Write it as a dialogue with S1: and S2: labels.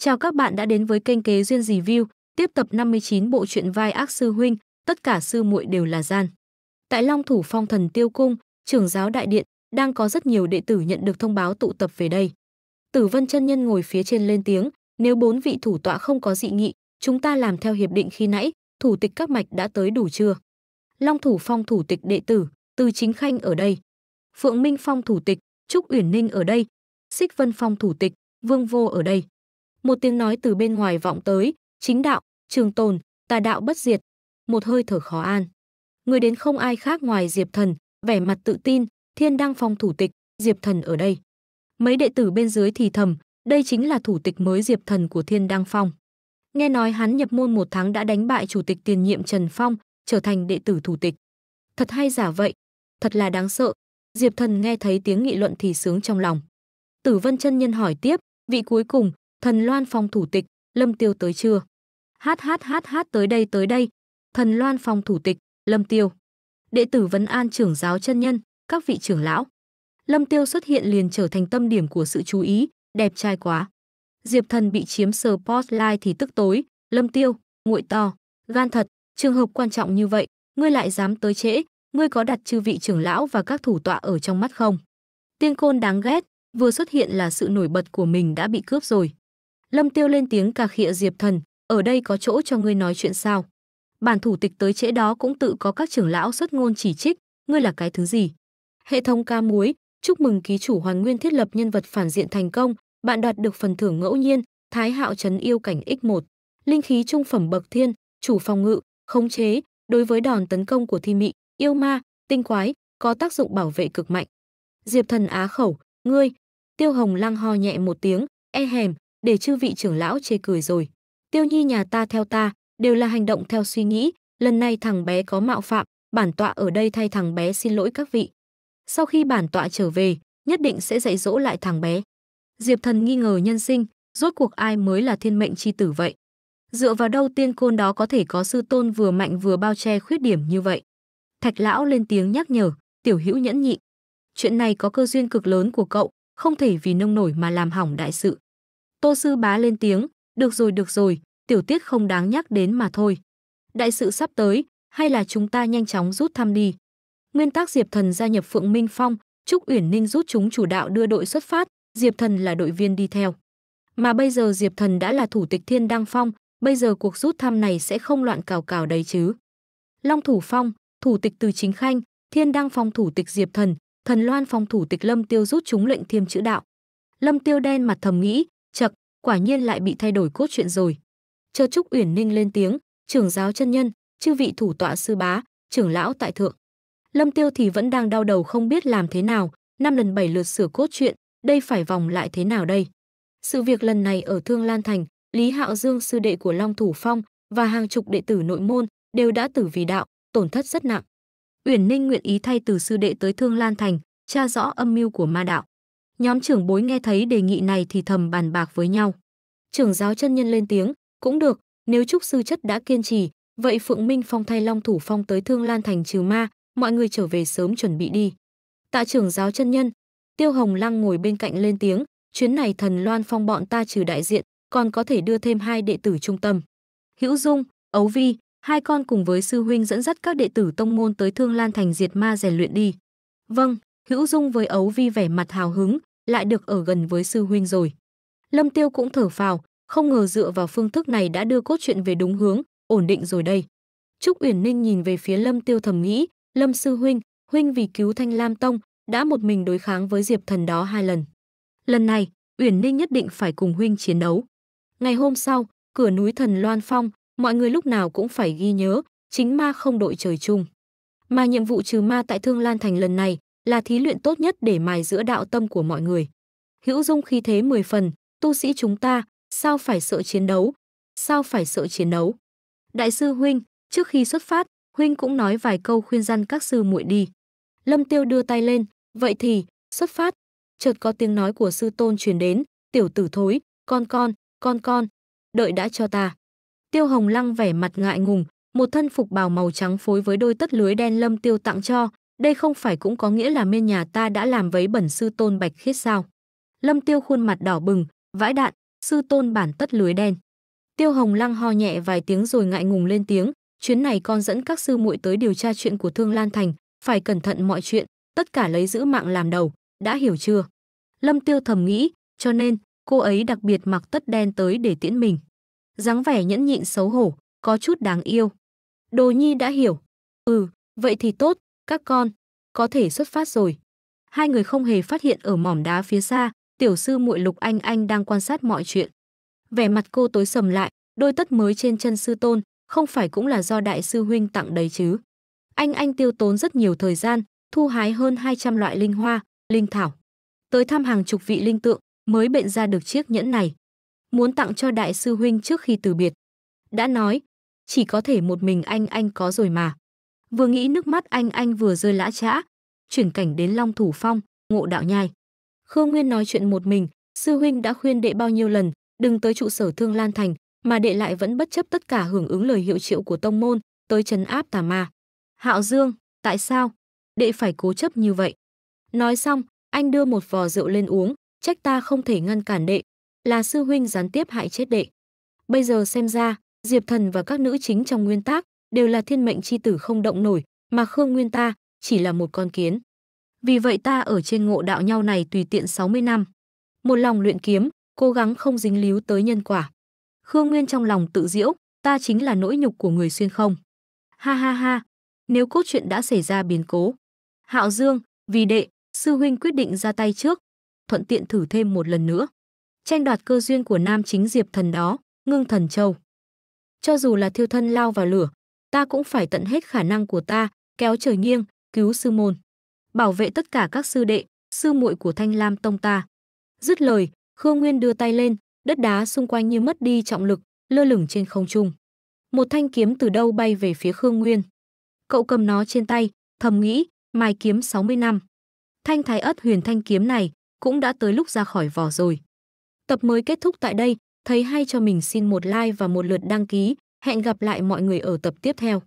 S1: Chào các bạn đã đến với kênh Kế Duyên Review, tiếp tập 59 bộ truyện vai ác sư huynh, tất cả sư muội đều là gian. Tại Long Thủ Phong Thần Tiêu Cung, trưởng giáo đại điện, đang có rất nhiều đệ tử nhận được thông báo tụ tập về đây. Tử Vân chân nhân ngồi phía trên lên tiếng, nếu bốn vị thủ tọa không có dị nghị, chúng ta làm theo hiệp định khi nãy, thủ tịch các mạch đã tới đủ chưa? Long Thủ Phong thủ tịch đệ tử, Từ Chính Khanh ở đây. Phượng Minh Phong thủ tịch, Trúc Uyển Ninh ở đây. Xích Vân Phong thủ tịch, Vương Vô ở đây một tiếng nói từ bên ngoài vọng tới, chính đạo, trường tồn, tà đạo bất diệt, một hơi thở khó an. Người đến không ai khác ngoài Diệp Thần, vẻ mặt tự tin, Thiên Đăng Phong thủ tịch, Diệp Thần ở đây. Mấy đệ tử bên dưới thì thầm, đây chính là thủ tịch mới Diệp Thần của Thiên Đăng Phong. Nghe nói hắn nhập môn một tháng đã đánh bại chủ tịch tiền nhiệm Trần Phong, trở thành đệ tử thủ tịch. Thật hay giả vậy? Thật là đáng sợ. Diệp Thần nghe thấy tiếng nghị luận thì sướng trong lòng. Tử Vân chân nhân hỏi tiếp, vị cuối cùng, Thần Loan phòng thủ tịch, Lâm Tiêu tới chưa? Hát hát hát hát tới đây tới đây. Thần Loan phòng thủ tịch, Lâm Tiêu. Đệ tử vấn an trưởng giáo chân nhân, các vị trưởng lão. Lâm Tiêu xuất hiện liền trở thành tâm điểm của sự chú ý, đẹp trai quá. Diệp Thần bị chiếm sờ spotlight thì tức tối, Lâm Tiêu, nguội to, gan thật, trường hợp quan trọng như vậy, ngươi lại dám tới trễ, ngươi có đặt chư vị trưởng lão và các thủ tọa ở trong mắt không? Tiên côn đáng ghét, vừa xuất hiện là sự nổi bật của mình đã bị cướp rồi. Lâm Tiêu lên tiếng cà khịa Diệp Thần, ở đây có chỗ cho ngươi nói chuyện sao? Bản thủ tịch tới trễ đó cũng tự có các trưởng lão xuất ngôn chỉ trích, ngươi là cái thứ gì? Hệ thống ca muối, chúc mừng ký chủ Hoàn Nguyên thiết lập nhân vật phản diện thành công, bạn đoạt được phần thưởng ngẫu nhiên, Thái Hạo trấn yêu cảnh X1, linh khí trung phẩm bậc thiên, chủ phòng ngự, khống chế, đối với đòn tấn công của thi mị, yêu ma, tinh quái, có tác dụng bảo vệ cực mạnh. Diệp Thần á khẩu, ngươi, Tiêu Hồng Lăng ho nhẹ một tiếng, e hèm, để chư vị trưởng lão chê cười rồi. Tiêu nhi nhà ta theo ta, đều là hành động theo suy nghĩ, lần này thằng bé có mạo phạm, bản tọa ở đây thay thằng bé xin lỗi các vị. Sau khi bản tọa trở về, nhất định sẽ dạy dỗ lại thằng bé. Diệp thần nghi ngờ nhân sinh, rốt cuộc ai mới là thiên mệnh chi tử vậy? Dựa vào đâu tiên côn đó có thể có sư tôn vừa mạnh vừa bao che khuyết điểm như vậy? Thạch lão lên tiếng nhắc nhở, tiểu hữu nhẫn nhị. Chuyện này có cơ duyên cực lớn của cậu, không thể vì nông nổi mà làm hỏng đại sự. Tô Sư Bá lên tiếng, được rồi được rồi, tiểu tiết không đáng nhắc đến mà thôi. Đại sự sắp tới, hay là chúng ta nhanh chóng rút thăm đi. Nguyên tắc Diệp Thần gia nhập Phượng Minh Phong, Trúc Uyển Ninh rút chúng chủ đạo đưa đội xuất phát, Diệp Thần là đội viên đi theo. Mà bây giờ Diệp Thần đã là thủ tịch Thiên Đăng Phong, bây giờ cuộc rút thăm này sẽ không loạn cào cào đấy chứ. Long Thủ Phong, thủ tịch Từ Chính Khanh, Thiên Đăng Phong thủ tịch Diệp Thần, Thần Loan Phong thủ tịch Lâm Tiêu rút chúng lệnh thiêm chữ đạo. Lâm Tiêu đen mặt thầm nghĩ, chậc quả nhiên lại bị thay đổi cốt truyện rồi chờ trúc uyển ninh lên tiếng trưởng giáo chân nhân chư vị thủ tọa sư bá trưởng lão tại thượng lâm tiêu thì vẫn đang đau đầu không biết làm thế nào năm lần bảy lượt sửa cốt truyện đây phải vòng lại thế nào đây sự việc lần này ở thương lan thành lý hạo dương sư đệ của long thủ phong và hàng chục đệ tử nội môn đều đã tử vì đạo tổn thất rất nặng uyển ninh nguyện ý thay từ sư đệ tới thương lan thành tra rõ âm mưu của ma đạo Nhóm trưởng bối nghe thấy đề nghị này thì thầm bàn bạc với nhau. Trưởng giáo chân nhân lên tiếng, cũng được, nếu trúc sư chất đã kiên trì, vậy Phượng Minh Phong thay Long Thủ Phong tới Thương Lan Thành trừ ma, mọi người trở về sớm chuẩn bị đi. Tạ trưởng giáo chân nhân, Tiêu Hồng Lăng ngồi bên cạnh lên tiếng, chuyến này thần Loan Phong bọn ta trừ đại diện, còn có thể đưa thêm hai đệ tử trung tâm. Hữu Dung, Ấu Vi, hai con cùng với sư huynh dẫn dắt các đệ tử tông môn tới Thương Lan Thành diệt ma rèn luyện đi. Vâng, Hữu Dung với Ấu Vi vẻ mặt hào hứng, lại được ở gần với sư huynh rồi. Lâm Tiêu cũng thở phào, không ngờ dựa vào phương thức này đã đưa cốt truyện về đúng hướng, ổn định rồi đây. Trúc Uyển Ninh nhìn về phía Lâm Tiêu thầm nghĩ, Lâm sư huynh, huynh vì cứu Thanh Lam Tông, đã một mình đối kháng với Diệp Thần đó hai lần. Lần này, Uyển Ninh nhất định phải cùng huynh chiến đấu. Ngày hôm sau, cửa núi Thần Loan Phong, mọi người lúc nào cũng phải ghi nhớ, chính ma không đội trời chung. Mà nhiệm vụ trừ ma tại Thương Lan Thành lần này là thí luyện tốt nhất để mài giữa đạo tâm của mọi người. Hữu Dung khi thế 10 phần, tu sĩ chúng ta, sao phải sợ chiến đấu? Sao phải sợ chiến đấu? Đại sư huynh, trước khi xuất phát, huynh cũng nói vài câu khuyên răn các sư muội đi. Lâm Tiêu đưa tay lên, vậy thì, xuất phát. Chợt có tiếng nói của sư tôn truyền đến, tiểu tử thối, con con, con con, đợi đã cho ta. Tiêu Hồng Lăng vẻ mặt ngại ngùng, một thân phục bào màu trắng phối với đôi tất lưới đen Lâm Tiêu tặng cho, đây không phải cũng có nghĩa là mê nhà ta đã làm vấy bẩn sư tôn bạch khiết sao? Lâm tiêu khuôn mặt đỏ bừng, vãi đạn, sư tôn bản tất lưới đen. Tiêu hồng lăng ho nhẹ vài tiếng rồi ngại ngùng lên tiếng, chuyến này con dẫn các sư muội tới điều tra chuyện của Thương Lan Thành, phải cẩn thận mọi chuyện, tất cả lấy giữ mạng làm đầu, đã hiểu chưa? Lâm Tiêu thầm nghĩ, cho nên cô ấy đặc biệt mặc tất đen tới để tiễn mình. dáng vẻ nhẫn nhịn xấu hổ, có chút đáng yêu. Đồ Nhi đã hiểu. Ừ, vậy thì tốt, các con, có thể xuất phát rồi. Hai người không hề phát hiện ở mỏm đá phía xa, tiểu sư muội Lục Anh Anh đang quan sát mọi chuyện. Vẻ mặt cô tối sầm lại, đôi tất mới trên chân sư tôn, không phải cũng là do đại sư huynh tặng đấy chứ. Anh Anh tiêu tốn rất nhiều thời gian, thu hái hơn 200 loại linh hoa, linh thảo. Tới thăm hàng chục vị linh tượng mới bệnh ra được chiếc nhẫn này. Muốn tặng cho đại sư huynh trước khi từ biệt. Đã nói, chỉ có thể một mình anh anh có rồi mà. Vừa nghĩ nước mắt anh anh vừa rơi lã chã, chuyển cảnh đến Long Thủ Phong, Ngộ Đạo Nhai. Khương Nguyên nói chuyện một mình, sư huynh đã khuyên đệ bao nhiêu lần, đừng tới trụ sở Thương Lan Thành, mà đệ lại vẫn bất chấp tất cả hưởng ứng lời hiệu triệu của tông môn, tới trấn áp tà ma. Hạo Dương, tại sao đệ phải cố chấp như vậy? Nói xong, anh đưa một vò rượu lên uống, trách ta không thể ngăn cản đệ, là sư huynh gián tiếp hại chết đệ. Bây giờ xem ra, Diệp Thần và các nữ chính trong nguyên tác đều là thiên mệnh chi tử không động nổi, mà Khương Nguyên ta chỉ là một con kiến. Vì vậy ta ở trên ngộ đạo nhau này tùy tiện 60 năm. Một lòng luyện kiếm, cố gắng không dính líu tới nhân quả. Khương Nguyên trong lòng tự diễu, ta chính là nỗi nhục của người xuyên không. Ha ha ha, nếu cốt truyện đã xảy ra biến cố. Hạo Dương, vì đệ, sư huynh quyết định ra tay trước, thuận tiện thử thêm một lần nữa. Tranh đoạt cơ duyên của nam chính Diệp thần đó, ngưng thần châu. Cho dù là thiêu thân lao vào lửa, ta cũng phải tận hết khả năng của ta, kéo trời nghiêng, cứu sư môn, bảo vệ tất cả các sư đệ, sư muội của Thanh Lam tông ta." Dứt lời, Khương Nguyên đưa tay lên, đất đá xung quanh như mất đi trọng lực, lơ lửng trên không trung. Một thanh kiếm từ đâu bay về phía Khương Nguyên. Cậu cầm nó trên tay, thầm nghĩ, mài kiếm 60 năm. Thanh thái ất huyền thanh kiếm này cũng đã tới lúc ra khỏi vỏ rồi. Tập mới kết thúc tại đây, thấy hay cho mình xin một like và một lượt đăng ký, Hẹn gặp lại mọi người ở tập tiếp theo.